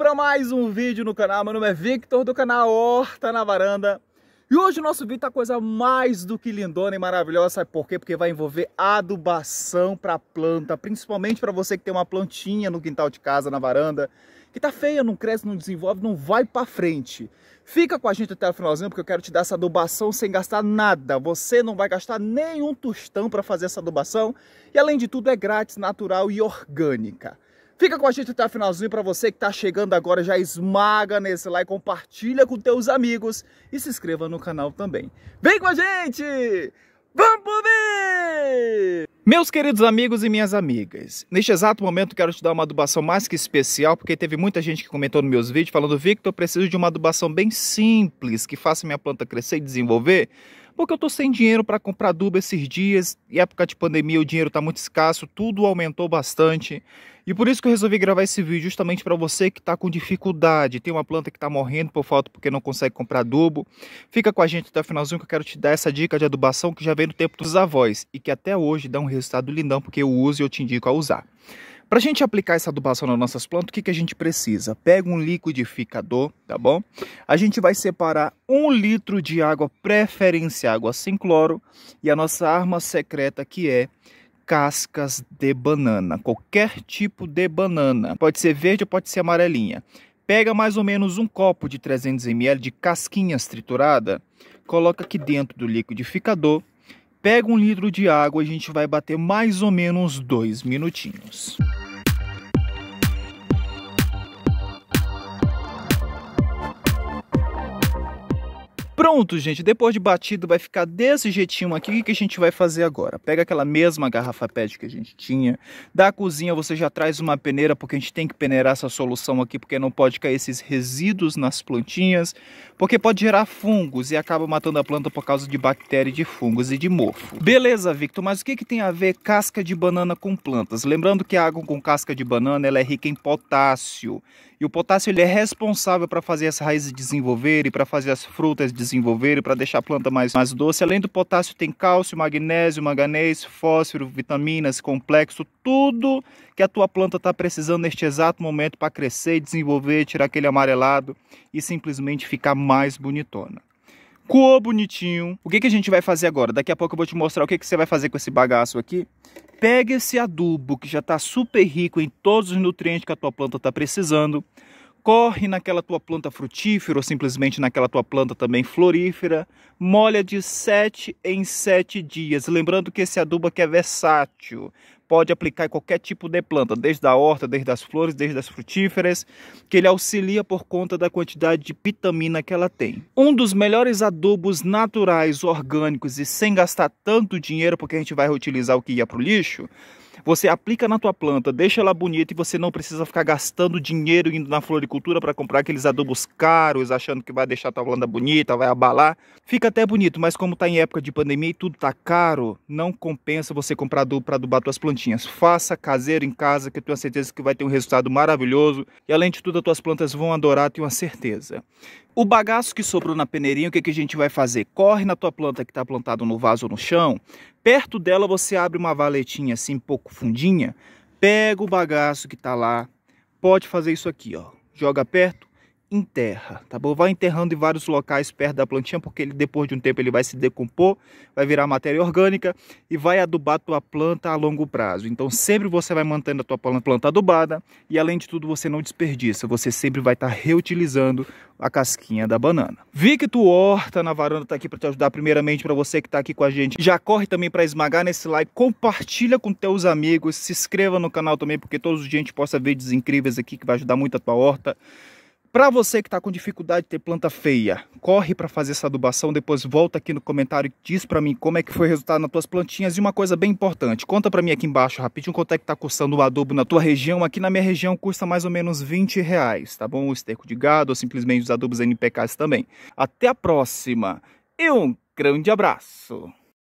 para mais um vídeo no canal. Meu nome é Victor do canal Horta na Varanda. E hoje o nosso vídeo tá coisa mais do que lindona e maravilhosa, sabe por quê? Porque vai envolver adubação para planta, principalmente para você que tem uma plantinha no quintal de casa, na varanda, que tá feia, não cresce, não desenvolve, não vai para frente. Fica com a gente até o finalzinho porque eu quero te dar essa adubação sem gastar nada. Você não vai gastar nenhum tostão para fazer essa adubação e além de tudo é grátis, natural e orgânica. Fica com a gente até o finalzinho para você que está chegando agora, já esmaga nesse like, compartilha com teus amigos e se inscreva no canal também. Vem com a gente! Vamos ver! Meus queridos amigos e minhas amigas, neste exato momento quero te dar uma adubação mais que especial, porque teve muita gente que comentou nos meus vídeos falando, Victor, eu preciso de uma adubação bem simples, que faça minha planta crescer e desenvolver, porque eu estou sem dinheiro para comprar adubo esses dias, e época de pandemia o dinheiro está muito escasso, tudo aumentou bastante. E por isso que eu resolvi gravar esse vídeo, justamente para você que está com dificuldade, tem uma planta que está morrendo por falta porque não consegue comprar adubo. Fica com a gente até o finalzinho que eu quero te dar essa dica de adubação que já vem do tempo dos avós e que até hoje dá um resultado lindão porque eu uso e eu te indico a usar. Para a gente aplicar essa adubação nas nossas plantas, o que, que a gente precisa? Pega um liquidificador, tá bom? A gente vai separar um litro de água preferencial, água sem cloro, e a nossa arma secreta que é cascas de banana, qualquer tipo de banana. Pode ser verde ou pode ser amarelinha. Pega mais ou menos um copo de 300 ml de casquinhas triturada, coloca aqui dentro do liquidificador, pega um litro de água e a gente vai bater mais ou menos dois minutinhos. Pronto, gente, depois de batido vai ficar desse jeitinho aqui. O que a gente vai fazer agora? Pega aquela mesma garrafa PET que a gente tinha. Da cozinha você já traz uma peneira, porque a gente tem que peneirar essa solução aqui, porque não pode cair esses resíduos nas plantinhas, porque pode gerar fungos e acaba matando a planta por causa de bactéria, de fungos e de mofo. Beleza, Victor, mas o que, que tem a ver casca de banana com plantas? Lembrando que a água com casca de banana ela é rica em potássio. E o potássio ele é responsável para fazer as raízes desenvolverem, para fazer as frutas desenvolverem, para deixar a planta mais, mais doce. Além do potássio, tem cálcio, magnésio, manganês, fósforo, vitaminas, complexo, tudo que a tua planta está precisando neste exato momento para crescer, desenvolver, tirar aquele amarelado e simplesmente ficar mais bonitona cor bonitinho. O que, que a gente vai fazer agora? Daqui a pouco eu vou te mostrar o que, que você vai fazer com esse bagaço aqui pega esse adubo que já está super rico em todos os nutrientes que a tua planta está precisando, corre naquela tua planta frutífera ou simplesmente naquela tua planta também florífera, molha de 7 em 7 dias. Lembrando que esse adubo aqui é versátil, pode aplicar em qualquer tipo de planta, desde a horta, desde as flores, desde as frutíferas, que ele auxilia por conta da quantidade de vitamina que ela tem. Um dos melhores adubos naturais, orgânicos e sem gastar tanto dinheiro, porque a gente vai reutilizar o que ia para o lixo, você aplica na tua planta, deixa ela bonita e você não precisa ficar gastando dinheiro indo na floricultura para comprar aqueles adubos caros, achando que vai deixar a tua planta bonita, vai abalar. Fica até bonito, mas como está em época de pandemia e tudo está caro, não compensa você comprar adubo para adubar tuas plantinhas. Faça caseiro em casa, que eu tenho certeza que vai ter um resultado maravilhoso. E além de tudo, as tuas plantas vão adorar, tenho uma certeza. O bagaço que sobrou na peneirinha, o que, que a gente vai fazer? Corre na tua planta que está plantada no vaso ou no chão. Perto dela você abre uma valetinha assim, pouco fundinha. Pega o bagaço que está lá. Pode fazer isso aqui, ó. Joga perto, enterra, tá bom? Vai enterrando em vários locais perto da plantinha, porque ele, depois de um tempo ele vai se decompor, vai virar matéria orgânica e vai adubar tua planta a longo prazo. Então sempre você vai mantendo a tua planta adubada e além de tudo você não desperdiça, você sempre vai estar tá reutilizando a casquinha da banana. Victor Horta na varanda tá aqui para te ajudar primeiramente para você que tá aqui com a gente. Já corre também para esmagar nesse like, compartilha com teus amigos, se inscreva no canal também porque todos os dias a gente possa ver vídeos incríveis aqui que vai ajudar muito a tua horta. Para você que está com dificuldade de ter planta feia, corre para fazer essa adubação, depois volta aqui no comentário e diz para mim como é que foi o resultado nas tuas plantinhas. E uma coisa bem importante, conta para mim aqui embaixo rapidinho quanto é que está custando o adubo na tua região. Aqui na minha região custa mais ou menos 20 reais, tá bom? O esterco de gado ou simplesmente os adubos NPKs também. Até a próxima e um grande abraço!